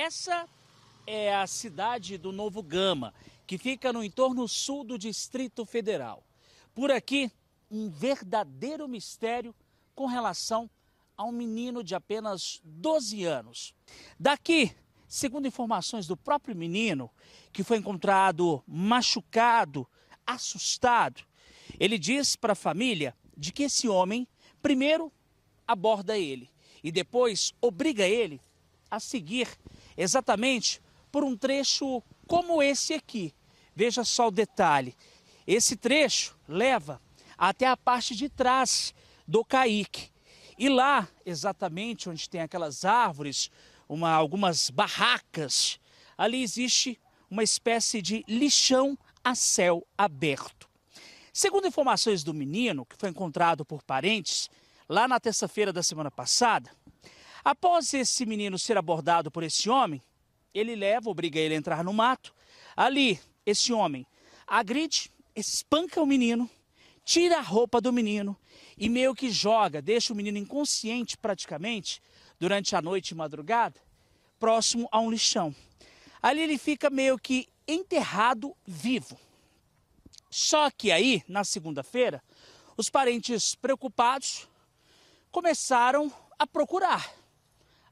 Essa é a cidade do Novo Gama, que fica no entorno sul do Distrito Federal. Por aqui, um verdadeiro mistério com relação a um menino de apenas 12 anos. Daqui, segundo informações do próprio menino, que foi encontrado machucado, assustado, ele diz para a família de que esse homem, primeiro, aborda ele e depois obriga ele a seguir, exatamente por um trecho como esse aqui. Veja só o detalhe. Esse trecho leva até a parte de trás do caique. E lá, exatamente onde tem aquelas árvores, uma, algumas barracas, ali existe uma espécie de lixão a céu aberto. Segundo informações do menino, que foi encontrado por parentes, lá na terça-feira da semana passada, Após esse menino ser abordado por esse homem, ele leva, obriga ele a entrar no mato. Ali, esse homem agride, espanca o menino, tira a roupa do menino e meio que joga, deixa o menino inconsciente praticamente durante a noite e madrugada, próximo a um lixão. Ali ele fica meio que enterrado vivo. Só que aí, na segunda-feira, os parentes preocupados começaram a procurar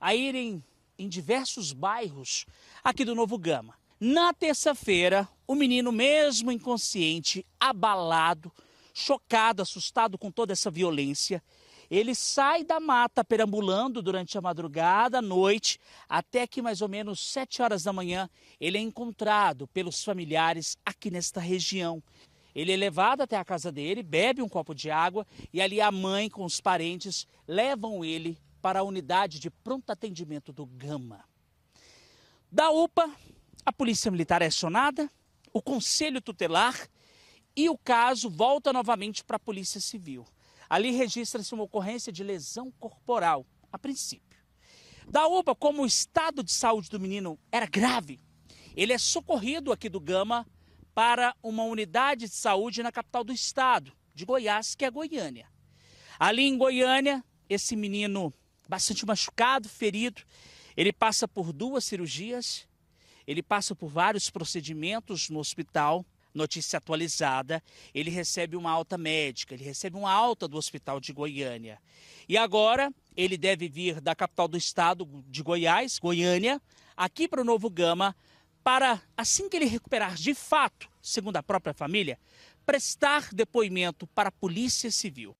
a irem em diversos bairros aqui do Novo Gama. Na terça-feira, o menino, mesmo inconsciente, abalado, chocado, assustado com toda essa violência, ele sai da mata perambulando durante a madrugada, à noite, até que mais ou menos 7 horas da manhã ele é encontrado pelos familiares aqui nesta região. Ele é levado até a casa dele, bebe um copo de água e ali a mãe com os parentes levam ele para a unidade de pronto atendimento do Gama. Da UPA, a Polícia Militar é acionada, o Conselho Tutelar e o caso volta novamente para a Polícia Civil. Ali registra-se uma ocorrência de lesão corporal, a princípio. Da UPA, como o estado de saúde do menino era grave, ele é socorrido aqui do Gama para uma unidade de saúde na capital do estado, de Goiás, que é Goiânia. Ali em Goiânia, esse menino bastante machucado, ferido. Ele passa por duas cirurgias, ele passa por vários procedimentos no hospital. Notícia atualizada: ele recebe uma alta médica, ele recebe uma alta do hospital de Goiânia. E agora ele deve vir da capital do estado de Goiás, Goiânia, aqui para o Novo Gama, para, assim que ele recuperar de fato, segundo a própria família, prestar depoimento para a Polícia Civil.